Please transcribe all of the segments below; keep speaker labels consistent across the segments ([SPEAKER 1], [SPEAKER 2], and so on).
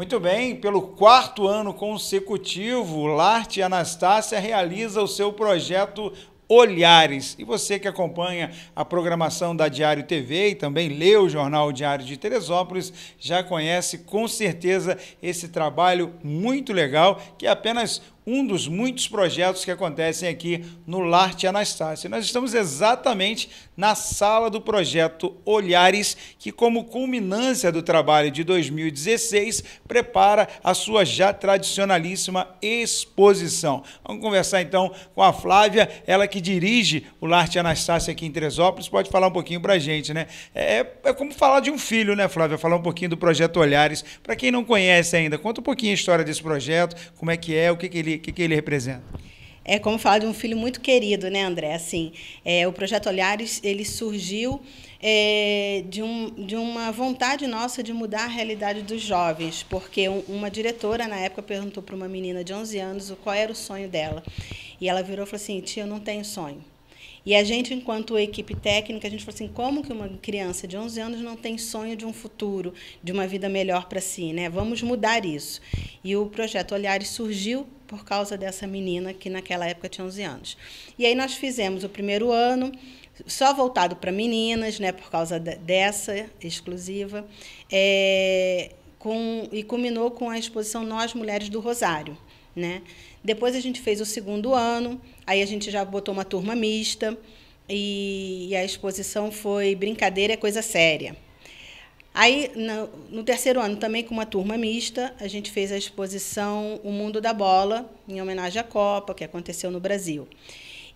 [SPEAKER 1] Muito bem, pelo quarto ano consecutivo, Larte Anastácia realiza o seu projeto Olhares. E você que acompanha a programação da Diário TV e também lê o jornal Diário de Teresópolis, já conhece com certeza esse trabalho muito legal que é apenas um dos muitos projetos que acontecem aqui no Larte Anastácia. Nós estamos exatamente na sala do projeto Olhares, que como culminância do trabalho de 2016, prepara a sua já tradicionalíssima exposição. Vamos conversar então com a Flávia, ela que dirige o Larte Anastácia aqui em Teresópolis, pode falar um pouquinho pra gente, né? É, é, é como falar de um filho, né, Flávia? Falar um pouquinho do projeto Olhares. Para quem não conhece ainda, conta um pouquinho a história desse projeto, como é que é, o que, que ele ele, que, que ele representa?
[SPEAKER 2] É como falar de um filho muito querido, né, André? Assim, é, o Projeto Olhares ele surgiu é, de, um, de uma vontade nossa de mudar a realidade dos jovens, porque um, uma diretora na época perguntou para uma menina de 11 anos qual era o sonho dela. E ela virou e falou assim: Tia, eu não tenho sonho. E a gente, enquanto equipe técnica, a gente falou assim, como que uma criança de 11 anos não tem sonho de um futuro, de uma vida melhor para si, né? Vamos mudar isso. E o projeto Olhares surgiu por causa dessa menina que naquela época tinha 11 anos. E aí nós fizemos o primeiro ano só voltado para meninas, né, por causa dessa exclusiva, é, com, e culminou com a exposição Nós Mulheres do Rosário. Né? Depois a gente fez o segundo ano, aí a gente já botou uma turma mista, e, e a exposição foi Brincadeira é Coisa Séria. Aí, no, terceiro ano, também com uma turma mista, a gente fez a exposição O Mundo da Bola, em homenagem à Copa, que aconteceu no Brasil.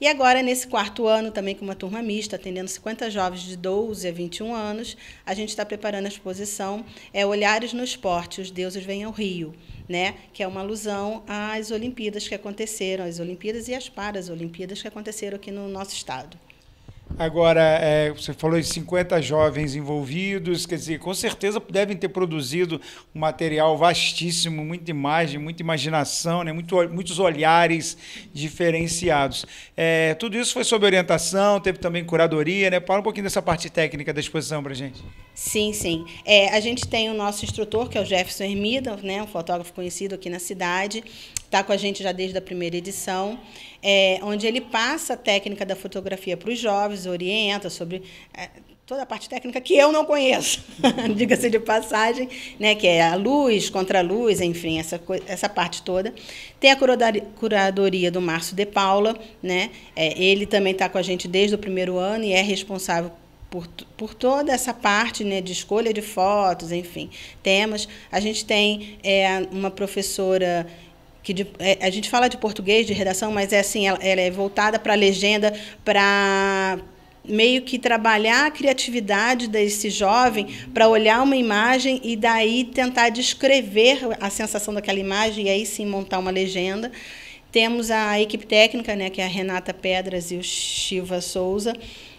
[SPEAKER 2] E agora, nesse quarto ano, também com uma turma mista, atendendo 50 jovens de 12 a 21 anos, a gente está preparando a exposição é Olhares no Esporte, Os Deuses Vêm ao Rio, né? que é uma alusão às Olimpíadas que aconteceram, às Olimpíadas e às Olimpíadas que aconteceram aqui no nosso estado.
[SPEAKER 1] Agora, é, você falou de 50 jovens envolvidos, quer dizer, com certeza devem ter produzido um material vastíssimo, muita imagem, muita imaginação, né? Muito, muitos olhares diferenciados. É, tudo isso foi sob orientação, teve também curadoria, né? Fala um pouquinho dessa parte técnica da exposição para gente.
[SPEAKER 2] Sim, sim. É, a gente tem o nosso instrutor, que é o Jefferson Hermida, né? um fotógrafo conhecido aqui na cidade está com a gente já desde a primeira edição, é, onde ele passa a técnica da fotografia para os jovens, orienta sobre é, toda a parte técnica que eu não conheço, diga-se de passagem, né, que é a luz, contra luz, enfim, essa, essa parte toda. Tem a curadoria do Márcio De Paula, né, é, ele também está com a gente desde o primeiro ano e é responsável por, por toda essa parte né, de escolha de fotos, enfim, temas. A gente tem é, uma professora que de, é, a gente fala de português, de redação, mas é assim, ela, ela é voltada para a legenda, para meio que trabalhar a criatividade desse jovem para olhar uma imagem e daí tentar descrever a sensação daquela imagem e aí sim montar uma legenda. Temos a equipe técnica, né, que é a Renata Pedras e o Shiva Souza,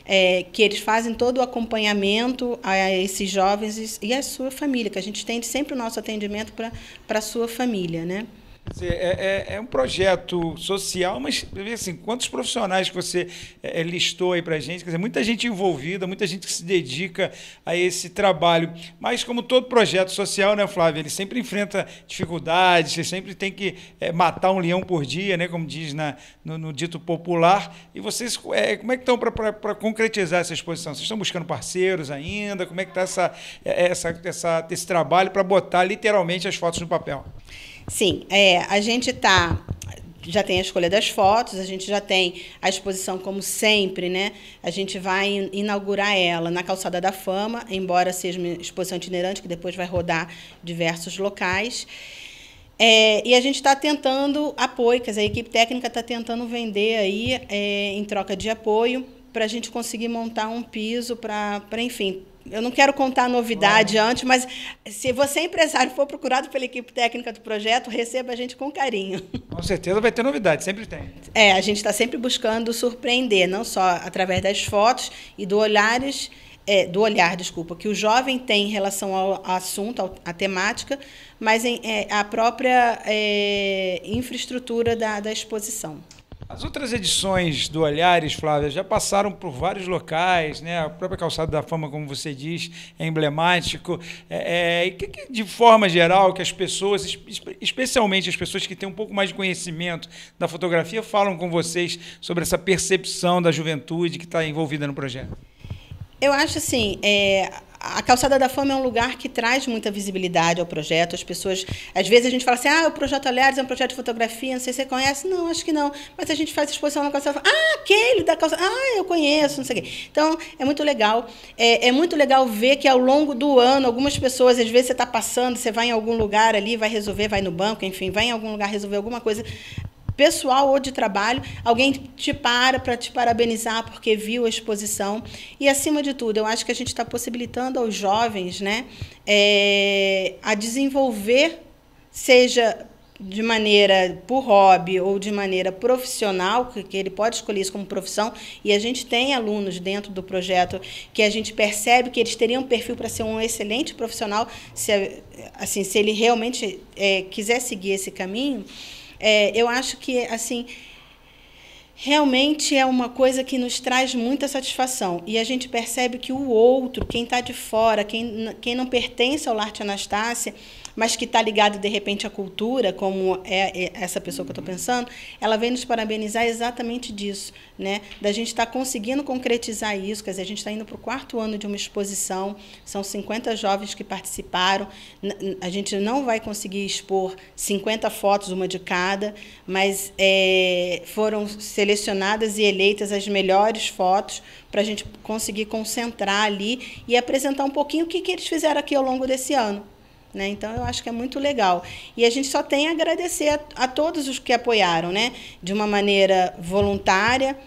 [SPEAKER 2] é, que eles fazem todo o acompanhamento a esses jovens e a sua família, que a gente tem sempre o nosso atendimento para a sua família. Né?
[SPEAKER 1] é, é, é, um projeto social, mas assim, quantos profissionais que você é, é listou aí para a gente? Quer dizer, muita gente envolvida, muita gente que se dedica a esse trabalho. Mas como todo projeto social, né, Flávio? Ele sempre enfrenta dificuldades, você sempre tem que é, matar um leão por dia, né? Como diz na, no, no dito popular. E vocês, é, como é que estão para concretizar essa exposição? Vocês estão buscando parceiros ainda? Como é que está essa, essa, essa, esse trabalho para botar
[SPEAKER 2] literalmente as fotos no papel? Sim, é, a gente tá já tem a escolha das fotos, a gente já tem a exposição como sempre, né? A gente vai inaugurar ela na Calçada da Fama, embora seja uma exposição itinerante que depois vai rodar diversos locais. É, e a gente está tentando apoio, quer dizer, a equipe técnica está tentando vender aí é, em troca de apoio para a gente conseguir montar um piso para, enfim, eu não quero contar novidade antes, mas se você, é empresário, for procurado pela equipe técnica do projeto, receba a gente com carinho. Com certeza vai ter novidade, sempre tem. É, a gente está sempre buscando surpreender, não só através das fotos e do olhares. É, do olhar, desculpa, que o jovem tem em relação ao assunto, à temática, mas em, é, a própria é, infraestrutura da, da exposição.
[SPEAKER 1] As outras edições do Olhares, Flávia, já passaram por vários locais, né? A própria Calçada da Fama, como você diz, é emblemático. É, é, de forma geral, que as pessoas, especialmente as pessoas que têm um pouco mais de conhecimento da fotografia, falam com vocês sobre essa percepção da juventude que está envolvida no projeto?
[SPEAKER 2] Eu acho assim, é, a Calçada da Fama é um lugar que traz muita visibilidade ao projeto. As pessoas, às vezes a gente fala assim, ah, o Projeto Aliás é um projeto de fotografia, não sei se você conhece. Não, acho que não. Mas a gente faz exposição na Calçada da Fama. Ah, aquele da Calçada, ah, eu conheço, não sei o quê. Então, é muito legal. É, é muito legal ver que ao longo do ano, algumas pessoas, às vezes você está passando, você vai em algum lugar ali, vai resolver, vai no banco, enfim, vai em algum lugar resolver alguma coisa pessoal ou de trabalho, alguém te para para te parabenizar porque viu a exposição. E, acima de tudo, eu acho que a gente está possibilitando aos jovens né, é, a desenvolver, seja de maneira por hobby ou de maneira profissional, que, que ele pode escolher isso como profissão, e a gente tem alunos dentro do projeto que a gente percebe que eles teriam perfil para ser um excelente profissional, se, assim, se ele realmente é, quiser seguir esse caminho, é, eu acho que, assim, realmente é uma coisa que nos traz muita satisfação. E a gente percebe que o outro, quem está de fora, quem, quem não pertence ao Larte Anastácia, mas que está ligado de repente à cultura, como é, é essa pessoa que eu estou uhum. pensando, ela vem nos parabenizar exatamente disso, né? Da gente estar tá conseguindo concretizar isso, quer dizer, a gente está indo para o quarto ano de uma exposição, são 50 jovens que participaram, a gente não vai conseguir expor 50 fotos, uma de cada, mas é, foram selecionadas e eleitas as melhores fotos para a gente conseguir concentrar ali e apresentar um pouquinho o que, que eles fizeram aqui ao longo desse ano. Né? Então, eu acho que é muito legal. E a gente só tem a agradecer a, a todos os que apoiaram, né? de uma maneira voluntária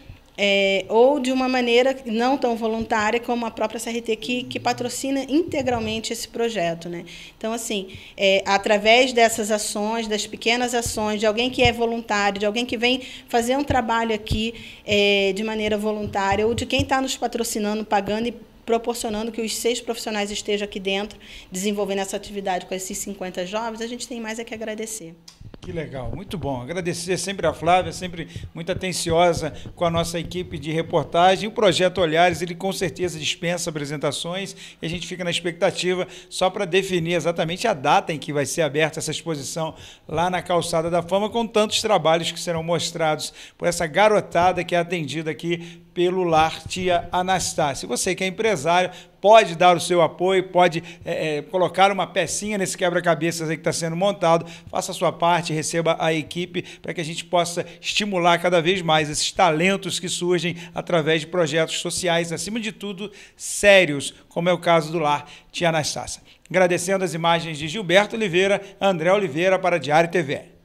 [SPEAKER 2] é, ou de uma maneira não tão voluntária como a própria CRT, que, que patrocina integralmente esse projeto. Né? Então, assim, é, através dessas ações, das pequenas ações, de alguém que é voluntário, de alguém que vem fazer um trabalho aqui é, de maneira voluntária, ou de quem está nos patrocinando, pagando e proporcionando que os seis profissionais estejam aqui dentro, desenvolvendo essa atividade com esses 50 jovens, a gente tem mais é que agradecer.
[SPEAKER 1] Que legal, muito bom. Agradecer sempre a Flávia, sempre muito atenciosa com a nossa equipe de reportagem. O projeto Olhares, ele com certeza dispensa apresentações e a gente fica na expectativa só para definir exatamente a data em que vai ser aberta essa exposição lá na Calçada da Fama, com tantos trabalhos que serão mostrados por essa garotada que é atendida aqui pelo Lar Tia Anastácia. Você que é empresário, pode dar o seu apoio, pode é, é, colocar uma pecinha nesse quebra-cabeças aí que está sendo montado, faça a sua parte, receba a equipe para que a gente possa estimular cada vez mais esses talentos que surgem através de projetos sociais, acima de tudo, sérios, como é o caso do Lar Tia Anastácia. Agradecendo as imagens de Gilberto Oliveira, André Oliveira para Diário TV.